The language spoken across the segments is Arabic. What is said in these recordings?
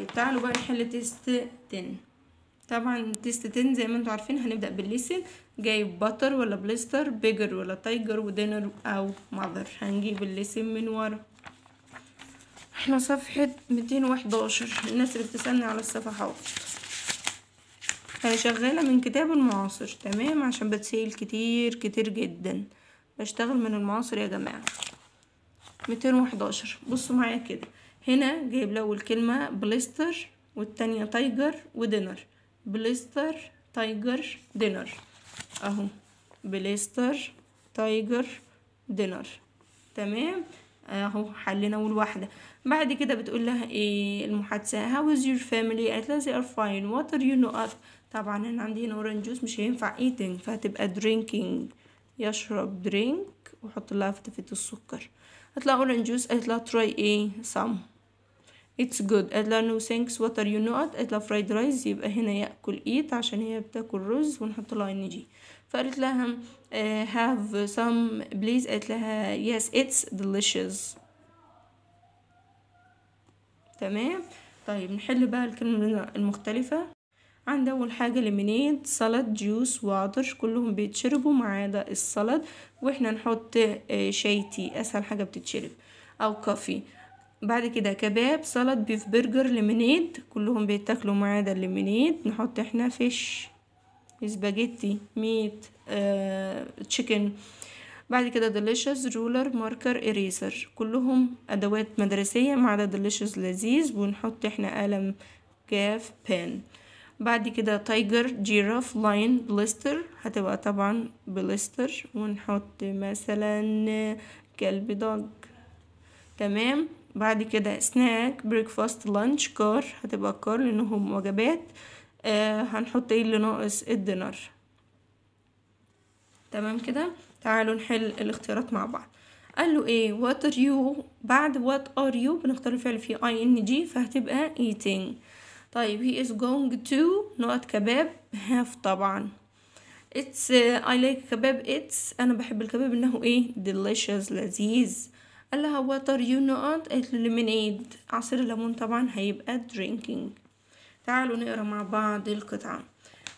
طيب تعالوا بقى نحل تيست 10 طبعا تيست 10 زي ما انتوا عارفين هنبدا بالليسن جايب بتر ولا بليستر بيجر ولا تايجر ودينر او ماذر هنجيب الليسن من ورا احنا صفحة 211 الناس اللي بتسألني على الصفحات انا شغالة من كتاب المعاصر تمام عشان بتسيل كتير كتير جدا بشتغل من المعاصر يا جماعة 211 بصوا معايا كده هنا جايب له اول كلمه بليستر والتانية تايجر ودينر بليستر تايجر دينر اهو بليستر تايجر دينر تمام اهو حلنا اول واحده بعد كده بتقول لها ايه المحادثه هاو از يور فاميلي قالت لها زي ار فاين وات ار يو نو ات طبعا انا عندي هنا اورنج جوس مش هينفع ايتينج فهتبقى درينكينج يشرب درينك واحط لها فتفة السكر اطلع اورنج جوس قالت تراي ايه سام اتس جود قالت نو ثانكس واتر يو نو ات فرايد رايز يبقى هنا ياكل ايت عشان هي بتاكل رز ونحط لها ان جي فقالت لها هاف سام بليز قالت لها يس اتس ديليشس تمام طيب نحل بقى الكلمة المختلفة عند اول حاجه ليمونيد سلط جوس واتر كلهم بيتشربوا ما عدا السلطه واحنا نحط آه، شاي تي اسهل حاجه بتتشرب او كافي بعد كده كباب سلط بيف برجر ليمونيد كلهم بيتاكلوا ما عدا نحط احنا فيش سباجيتي ميت آه، تشيكن بعد كده ديليشس رولر ماركر اريسر كلهم ادوات مدرسيه ما عدا ديليشس لذيذ ونحط احنا قلم كاف بان بعد كده تايجر جيراف لاين بلستر هتبقى طبعا بلستر ونحط مثلا كلب دوج تمام بعد كده سناك بريكفاست لانش كار هتبقى كار لانهم وجبات آه هنحط ايه اللي ناقص الدينر تمام كده تعالوا نحل الاختيارات مع بعض قال له ايه وات ار يو بعد وات ار يو بنختار الفعل فيه اي ان جي فهتبقى eating طيب he is going to نقط كباب have طبعا it's uh, I like كباب it's أنا بحب الكباب إنه إيه delicious لذيذ قال لها what are you نقط قالت له lemonade عصير الليمون طبعا هيبقى drinking تعالوا نقرا مع بعض القطعة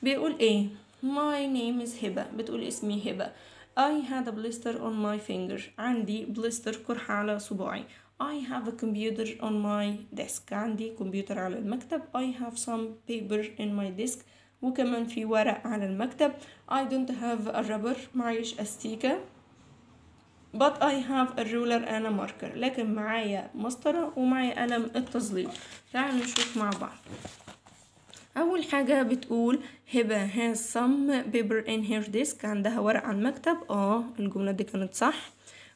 بيقول إيه my name is هبة بتقول اسمي هبة I had a blister on my finger عندي blister قرحة على صباعي I have a computer on my desk عندي كمبيوتر على المكتب I have some paper in my desk وكمان في ورق على المكتب I don't have a rubber معيش أستيكة but I have a ruler and a marker لكن معايا مسطرة ومعايا قلم التظليل تعالوا نشوف مع بعض أول حاجة بتقول هبة has some paper in her desk عندها ورق على المكتب اه الجملة دي كانت صح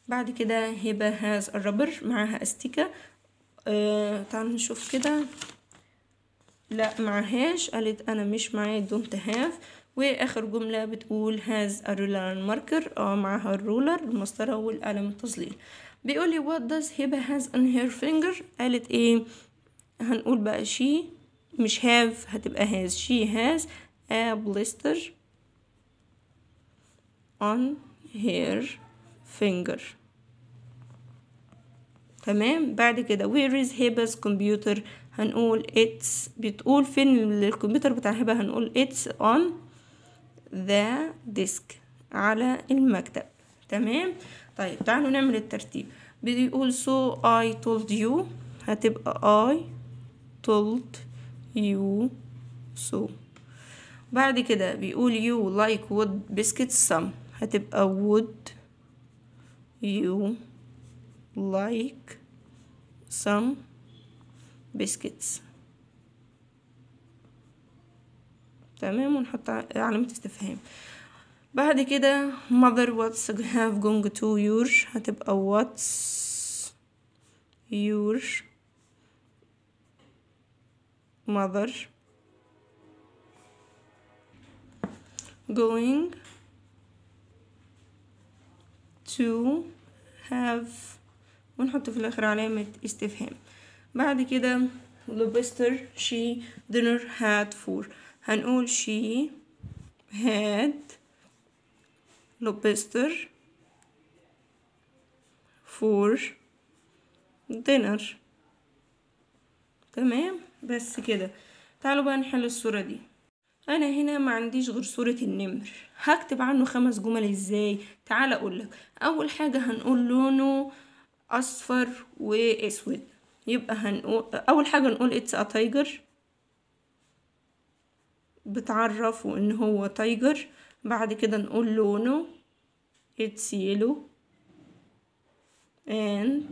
بعد كده هبة هاز الرابر معاها استيكة آه تعال نشوف كده لا معهاش قالت انا مش معايا دونت هاف واخر جملة بتقول هاز الرولر ماركر اه معاها الرولر المسطرة والقلم التظليل بيقولي what does هبة has on her finger قالت ايه هنقول بقى شي مش هاف هتبقى هاز شي هاز a blister on her finger تمام بعد كده where is هبا's computer هنقول it's بتقول فين الكمبيوتر بتاع هبة هنقول it's on the desk على المكتب تمام طيب تعالوا نعمل الترتيب بيقول so I told you هتبقى I told you so بعد كده بيقول you like wood biscuits some هتبقى would you like some biscuits تمام ونحط علامة استفهام بعد كده mother what's have gone to your هتبقى what's your mother going to have ونحط في الاخر علامة استفهام بعد كده لوبستر شي دينر هاد فور هنقول شي هاد لوبستر فور دينر تمام بس كده تعالوا بقى نحل الصورة دي انا هنا ما عنديش غير صورة النمر هكتب عنه خمس جمل ازاي تعال اقولك اول حاجة هنقول لونه اصفر واسود يبقى هنقول اول حاجه نقول اتس ا تايجر بتعرفه ان هو تايجر بعد كده نقول لونه اتس يلو اند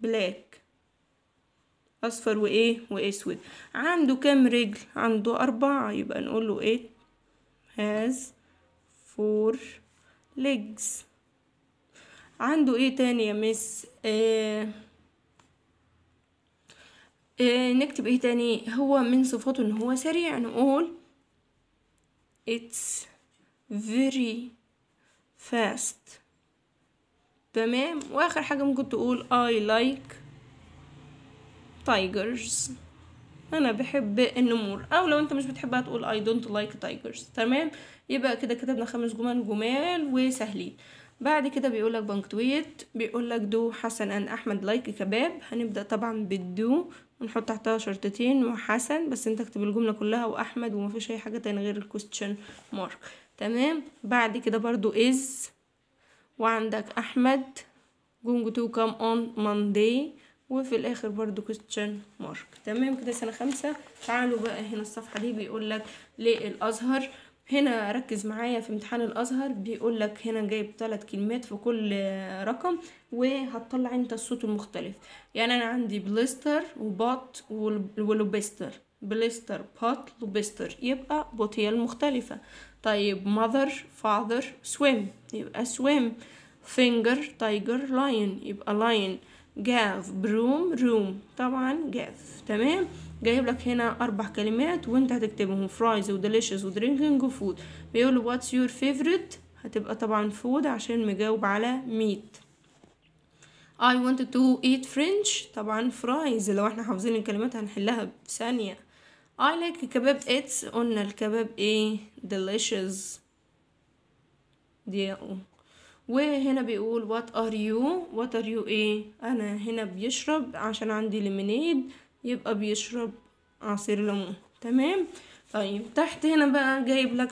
بلاك اصفر وايه واسود عنده كام رجل عنده اربعة يبقى نقول له ايه هاز فور ليجز عنده ايه تاني يا مس آه آه نكتب ايه تاني هو من صفاته ان هو سريع نقول it's very fast تمام واخر حاجة ممكن تقول I like tigers انا بحب النمور او لو انت مش بتحبها تقول I don't like tigers تمام يبقى كده كتبنا خمس جمل جمال وسهلين بعد كده بيقولك بنكتويت بيقولك دو حسن أن أحمد لايك كباب هنبدأ طبعا بالدو ونحط تحتها شرطتين وحسن بس انت اكتب الجملة كلها وأحمد ومفيش أي حاجة تاني غير الكويستشن مارك تمام بعد كده برضو إز وعندك أحمد جونج تو كام اون ماندي وفي الاخر برضو كويستشن مارك تمام كده سنه خمسة تعالوا بقى هنا الصفحه دي بيقول لك للازهر هنا ركز معايا في امتحان الازهر بيقول لك هنا جايب ثلاث كلمات في كل رقم وهتطلع انت الصوت المختلف يعني انا عندي بليستر وبوت ولوبستر بليستر بوت لوبستر يبقى بوتيه المختلفة طيب mother father swim يبقى swim finger tiger lion يبقى lion جاف بروم روم طبعا جاف تمام جايب لك هنا اربع كلمات وانت هتكتبهم فرايز وديليشس ودرينكينج وفود بيقول واتس يور فيفورت هتبقى طبعا فود عشان مجاوب على ميت اي وانت تو ايت فرنش طبعا فرايز لو احنا حافظين الكلمات هنحلها بثانيه اي لايك كباب اتس قلنا الكباب ايه ديليشس دي وهنا بيقول وات ار يو وات ار يو ايه انا هنا بيشرب عشان عندي ليمونيد يبقى بيشرب عصير ليمون تمام طيب تحت هنا بقى جايب لك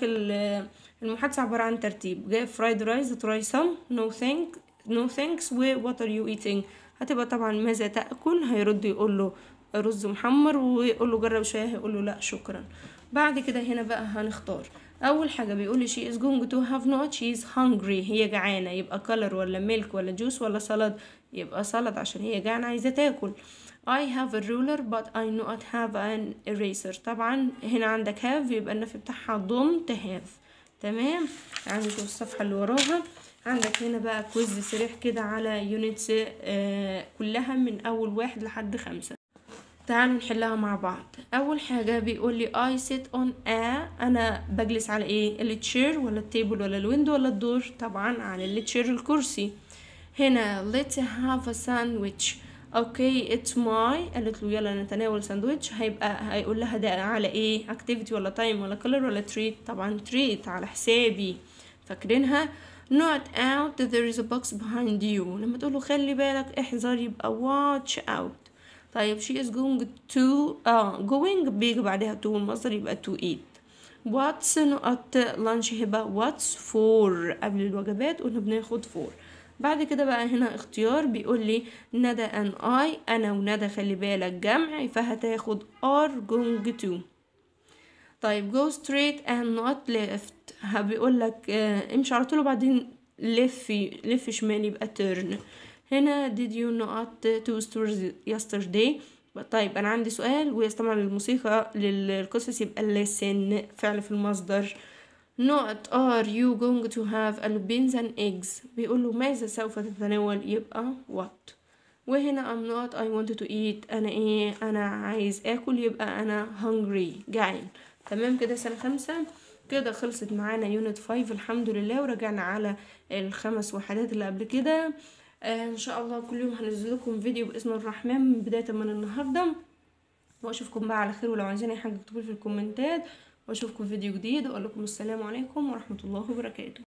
المحادثة عبارة عن ترتيب جايب فرايد رايز تراي سم نو ثينك نو و وات ار يو ايتينج هتبقى طبعا ماذا تاكل هيرد يقول له رز محمر ويقول له جرب شويه هيقول له لا شكرا بعد كده هنا بقى هنختار اول حاجه بيقول لي she is going to have not she is hungry هي جعانه يبقى color ولا ميلك ولا جوس ولا سلطه يبقى سلطه عشان هي جعانه عايزه تاكل I have a ruler but I not have an eraser طبعا هنا عندك have يبقى النفي بتاعها ضم have تمام عندي شوف الصفحة اللي وراها عندك هنا بقى كويز سريع كده على يونتس آه كلها من أول واحد لحد خمسة تعالوا نحلها مع بعض اول حاجة بيقول لي I sit on a انا بجلس على ايه التشير ولا التيبل ولا الويندو ولا الدور طبعا على التشير الكرسي هنا let's have a sandwich اوكي اتس ماي قالت له يلا نتناول ساندويتش هيبقى هيقول لها ده على ايه اكتيفيتي ولا تايم ولا كلر ولا تريت طبعا تريت على حسابي فاكرينها not out there is a box behind you لما تقول له خلي بالك احذر يبقى watch out طيب she is going to اه going big بعدها to المصدر يبقى to eat واتس not لانش هبه واتس فور قبل الوجبات قلنا بناخد فور بعد كده بقى هنا اختيار بيقول لي ندى ان اي انا وندى خلي بالك جمع فهتاخد ار جونج تو طيب go straight and not ليفت هبيقول لك آه، امشي على طول وبعدين لف لف شمال يبقى تيرن هنا did you not to stores yesterday طيب أنا عندي سؤال ويستمع للموسيقى للقصص يبقى listen فعل في المصدر not are you going to have beans and eggs بيقول له ماذا سوف تتناول يبقى what وهنا I'm not I want to eat أنا إيه أنا عايز آكل يبقى أنا hungry جعان تمام كده سنة خمسة كده خلصت معانا يونت 5 الحمد لله ورجعنا على الخمس وحدات اللي قبل كده آه ان شاء الله كل يوم هنزل لكم فيديو باذن الرحمن من بدايه من النهارده واشوفكم بقى على خير ولو عايزين اي حاجه اكتبوا في الكومنتات واشوفكم فيديو جديد واقول لكم السلام عليكم ورحمه الله وبركاته